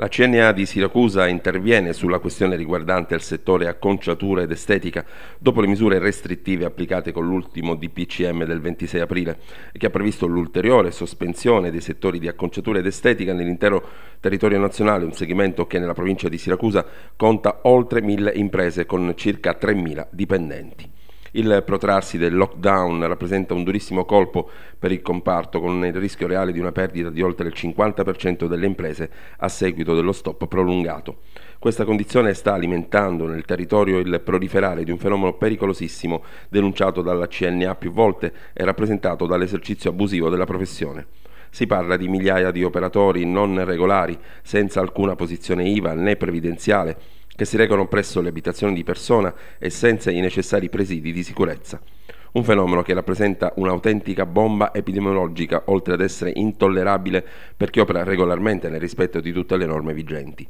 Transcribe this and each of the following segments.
La CNA di Siracusa interviene sulla questione riguardante il settore acconciatura ed estetica dopo le misure restrittive applicate con l'ultimo DPCM del 26 aprile, che ha previsto l'ulteriore sospensione dei settori di acconciatura ed estetica nell'intero territorio nazionale, un segmento che nella provincia di Siracusa conta oltre mille imprese con circa 3.000 dipendenti. Il protrarsi del lockdown rappresenta un durissimo colpo per il comparto con il rischio reale di una perdita di oltre il 50% delle imprese a seguito dello stop prolungato. Questa condizione sta alimentando nel territorio il proliferare di un fenomeno pericolosissimo denunciato dalla CNA più volte e rappresentato dall'esercizio abusivo della professione. Si parla di migliaia di operatori non regolari, senza alcuna posizione IVA né previdenziale, che si recano presso le abitazioni di persona e senza i necessari presidi di sicurezza. Un fenomeno che rappresenta un'autentica bomba epidemiologica, oltre ad essere intollerabile per chi opera regolarmente nel rispetto di tutte le norme vigenti.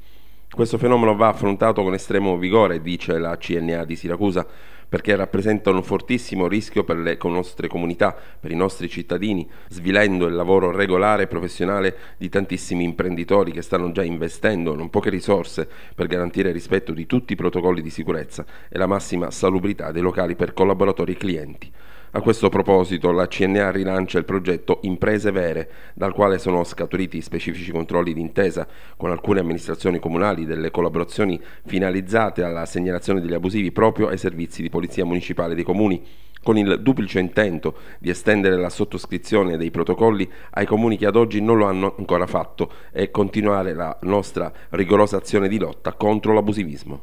Questo fenomeno va affrontato con estremo vigore, dice la CNA di Siracusa, perché rappresenta un fortissimo rischio per le nostre comunità, per i nostri cittadini, svilendo il lavoro regolare e professionale di tantissimi imprenditori che stanno già investendo non poche risorse per garantire il rispetto di tutti i protocolli di sicurezza e la massima salubrità dei locali per collaboratori e clienti. A questo proposito la CNA rilancia il progetto Imprese Vere, dal quale sono scaturiti specifici controlli d'intesa con alcune amministrazioni comunali delle collaborazioni finalizzate alla segnalazione degli abusivi proprio ai servizi di polizia municipale dei comuni con il duplice intento di estendere la sottoscrizione dei protocolli ai comuni che ad oggi non lo hanno ancora fatto e continuare la nostra rigorosa azione di lotta contro l'abusivismo.